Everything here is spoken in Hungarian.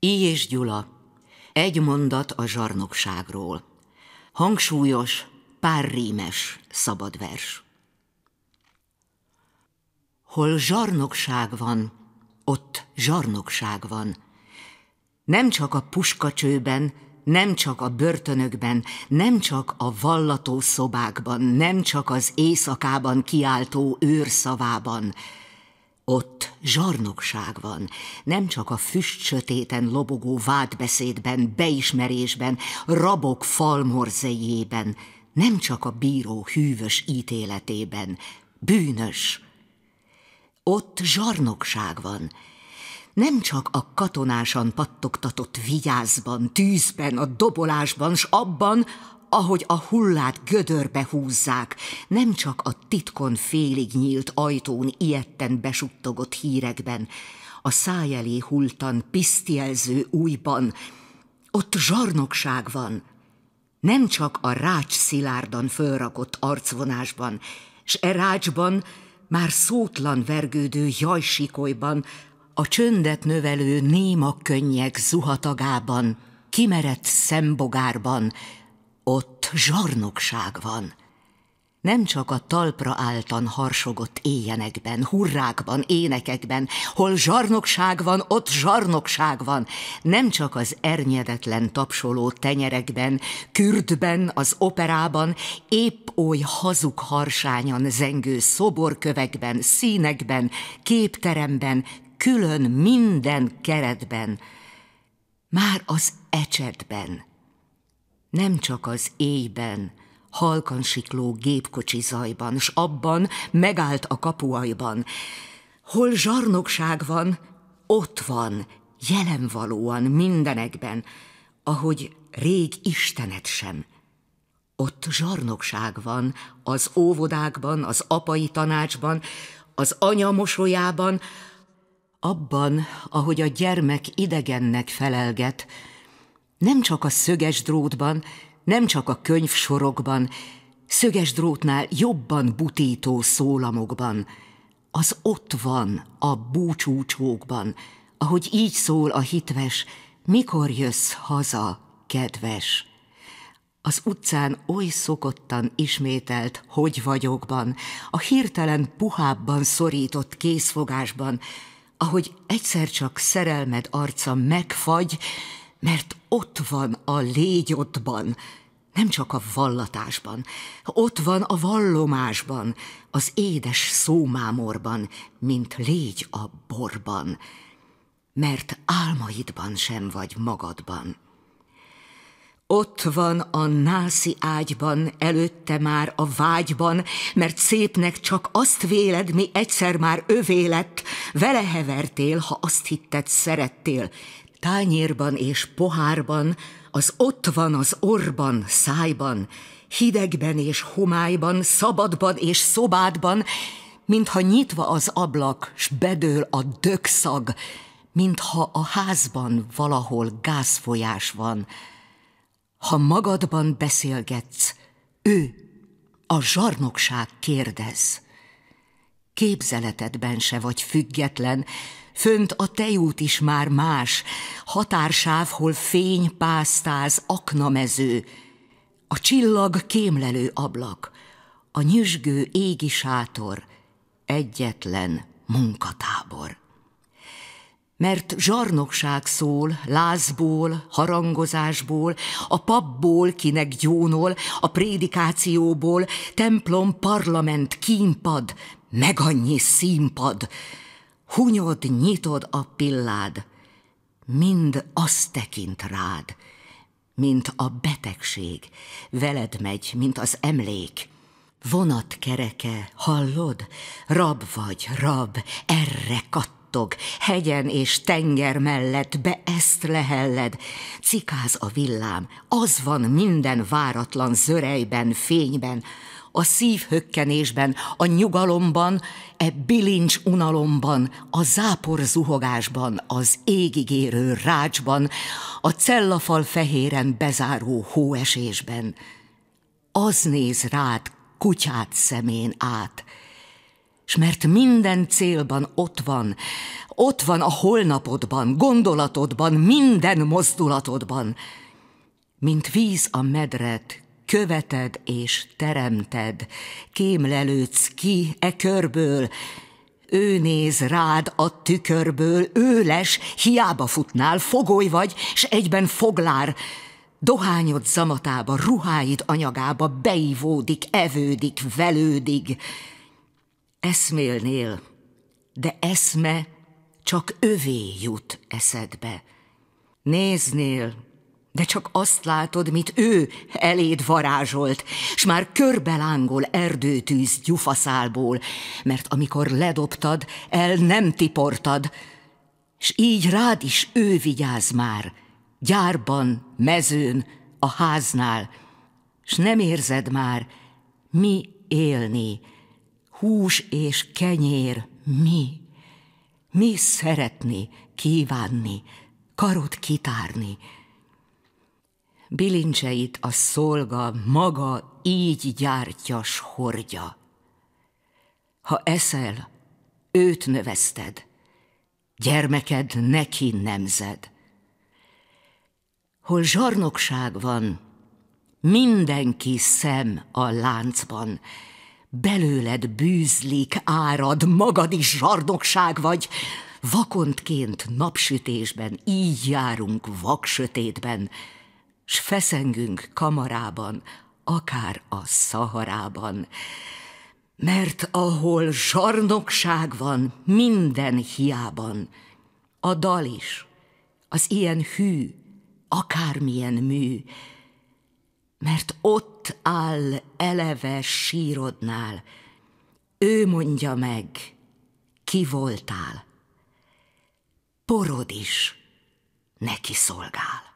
Íj és Gyula. Egy mondat a zsarnokságról. Hangsúlyos, párrímes szabadvers. Hol zsarnokság van, ott zsarnokság van. Nem csak a puskacsőben, nem csak a börtönökben, nem csak a vallató szobákban, nem csak az éjszakában kiáltó őrszavában, ott zsarnokság van, nem csak a füst sötéten lobogó vádbeszédben, beismerésben, rabok falmorzejében, nem csak a bíró hűvös ítéletében, bűnös. Ott zsarnokság van, nem csak a katonásan pattogtatott vigyázban, tűzben, a dobolásban, s abban, ahogy a hullát gödörbe húzzák, nem csak a titkon félig nyílt ajtón ilyetten besuttogott hírekben, a száj elé hultan, pisztjelző újban, ott zsarnokság van, nem csak a rács szilárdan fölrakott arcvonásban, s e rácsban, már szótlan vergődő jajsikolyban, a csöndet növelő néma könnyek zuhatagában, kimerett szembogárban, ott zsarnokság van. Nem csak a talpra áltan harsogott éjenekben, hurrákban, énekekben, hol zsarnokság van, ott zsarnokság van. Nem csak az ernyedetlen tapsoló tenyerekben, kürdben, az operában, épp oly hazug harsányan zengő szoborkövekben, színekben, képteremben, külön minden keretben, már az ecsetben – nem csak az éjben, halkan sikló gépkocsi zajban, s abban megállt a kapuajban. Hol zsarnokság van, ott van, jelenvalóan mindenekben, ahogy rég Istenet sem. Ott zsarnokság van az óvodákban, az apai tanácsban, az anya mosolyában, abban, ahogy a gyermek idegennek felelget, nem csak a szöges drótban, nem csak a könyvsorokban, szöges drótnál jobban butító szólamokban. Az ott van a búcsúcsókban, ahogy így szól a hitves, mikor jössz haza, kedves? Az utcán oly szokottan ismételt hogy vagyokban, a hirtelen puhábban szorított készfogásban, ahogy egyszer csak szerelmed arca megfagy, mert ott van a légyodban, nem csak a vallatásban, ott van a vallomásban, az édes szómámorban, mint légy a borban, mert álmaidban sem vagy magadban. Ott van a nászi ágyban, előtte már a vágyban, mert szépnek csak azt véled, mi egyszer már övé lett, vele hevertél, ha azt hitted, szerettél, Tányérban és pohárban, az ott van az orban, szájban, hidegben és homályban, szabadban és szobádban, mintha nyitva az ablak, s bedől a dögszag, mintha a házban valahol gázfolyás van. Ha magadban beszélgetsz, ő, a zsarnokság kérdez. Képzeletedben se vagy független, Fönt a tejút is már más, határsáv, hol fény, pásztáz, aknamező, a csillag kémlelő ablak, a nyüzsgő égi sátor, egyetlen munkatábor. Mert zsarnokság szól, lázból, harangozásból, a papból, kinek gyónol, a prédikációból, templom, parlament, kínpad, meg annyi színpad, Hunyod, nyitod a pillád, mind azt tekint rád, mint a betegség, veled megy, mint az emlék. Vonat kereke, hallod? Rab vagy, rab, erre kattog, hegyen és tenger mellett be ezt lehelled. Cikáz a villám, az van minden váratlan zörejben, fényben, a szívhökkenésben, a nyugalomban, e bilincs unalomban, a zápor zuhogásban, az égigérő rácsban, a cellafal fehéren bezáró hóesésben. Az néz rád kutyát szemén át, és mert minden célban ott van, ott van a holnapodban, gondolatodban, minden mozdulatodban, mint víz a medret, követed és teremted, kémlelődsz ki e körből, ő néz rád a tükörből, ő les, hiába futnál, fogoly vagy, s egyben foglár, dohányod zamatába, ruháid anyagába beivódik, evődik, velődik. Eszmélnél, de eszme csak övé jut eszedbe. Néznél, de csak azt látod, mit ő eléd varázsolt, s már körbelángol erdőtűz gyufaszálból, mert amikor ledobtad, el nem tiportad, s így rád is ő vigyáz már, gyárban, mezőn, a háznál, s nem érzed már, mi élni, hús és kenyér mi, mi szeretni, kívánni, karot kitárni, bilincseit a szolga maga így gyártyas hordja. Ha eszel, őt növeszted, gyermeked neki nemzed. Hol zsarnokság van, mindenki szem a láncban, belőled bűzlik, árad, magad is zsarnokság vagy, vakontként napsütésben így járunk vaksötétben, s feszengünk kamarában, akár a szaharában, mert ahol zsarnokság van, minden hiában, a dal is, az ilyen hű, akármilyen mű, mert ott áll eleve sírodnál, ő mondja meg, ki voltál. Porod is neki szolgál.